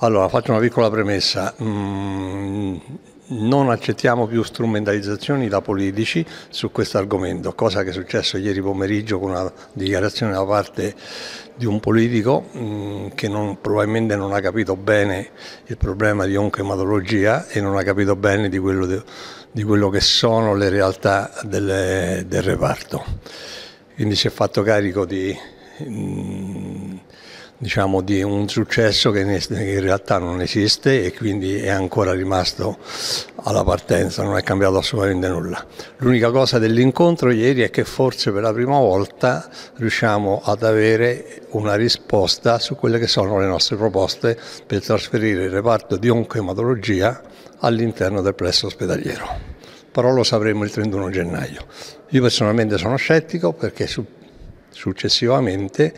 Allora, faccio una piccola premessa. Mm, non accettiamo più strumentalizzazioni da politici su questo argomento, cosa che è successo ieri pomeriggio con una dichiarazione da parte di un politico mm, che non, probabilmente non ha capito bene il problema di oncoematologia e non ha capito bene di quello, de, di quello che sono le realtà delle, del reparto. Quindi si è fatto carico di... Mm, diciamo, di un successo che in realtà non esiste e quindi è ancora rimasto alla partenza, non è cambiato assolutamente nulla. L'unica cosa dell'incontro ieri è che forse per la prima volta riusciamo ad avere una risposta su quelle che sono le nostre proposte per trasferire il reparto di oncoematologia all'interno del plesso ospedaliero. Però lo sapremo il 31 gennaio. Io personalmente sono scettico perché su Successivamente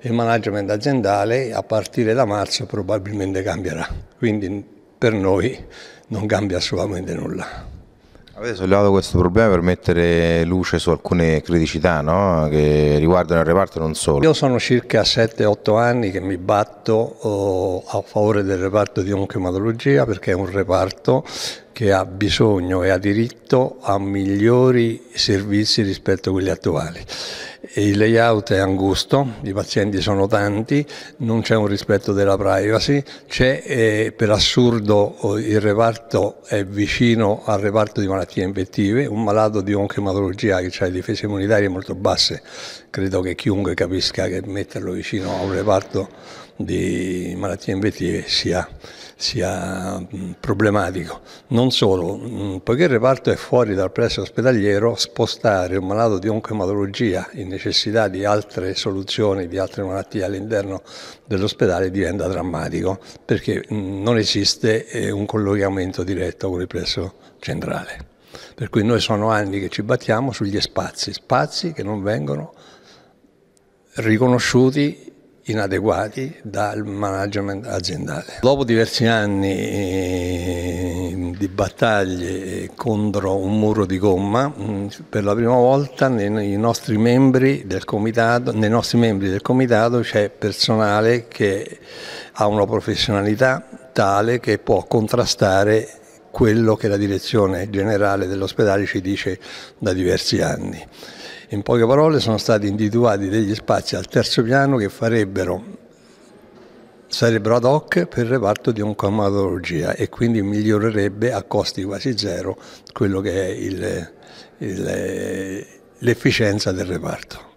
il management aziendale a partire da marzo probabilmente cambierà, quindi per noi non cambia assolutamente nulla. Avete sollevato questo problema per mettere luce su alcune criticità no? che riguardano il reparto non solo. Io sono circa 7-8 anni che mi batto eh, a favore del reparto di onchematologia perché è un reparto che ha bisogno e ha diritto a migliori servizi rispetto a quelli attuali. Il layout è angusto, i pazienti sono tanti, non c'è un rispetto della privacy, c'è eh, per assurdo il reparto è vicino al reparto di malattie infettive, un malato di onchematologia che ha difese immunitarie molto basse, credo che chiunque capisca che metterlo vicino a un reparto di malattie invettive sia, sia mm, problematico. Non solo, mm, poiché il reparto è fuori dal presso ospedaliero, spostare un malato di oncoematologia in necessità di altre soluzioni, di altre malattie all'interno dell'ospedale diventa drammatico, perché mm, non esiste eh, un collegamento diretto con il presso centrale. Per cui noi sono anni che ci battiamo sugli spazi, spazi che non vengono riconosciuti inadeguati dal management aziendale. Dopo diversi anni eh, di battaglie contro un muro di gomma, mm, per la prima volta nei nostri membri del comitato, nei nostri membri del comitato c'è personale che ha una professionalità tale che può contrastare quello che la direzione generale dell'ospedale ci dice da diversi anni in poche parole sono stati individuati degli spazi al terzo piano che farebbero sarebbero ad hoc per il reparto di oncomatologia e quindi migliorerebbe a costi quasi zero quello che è il, il, l'efficienza del reparto.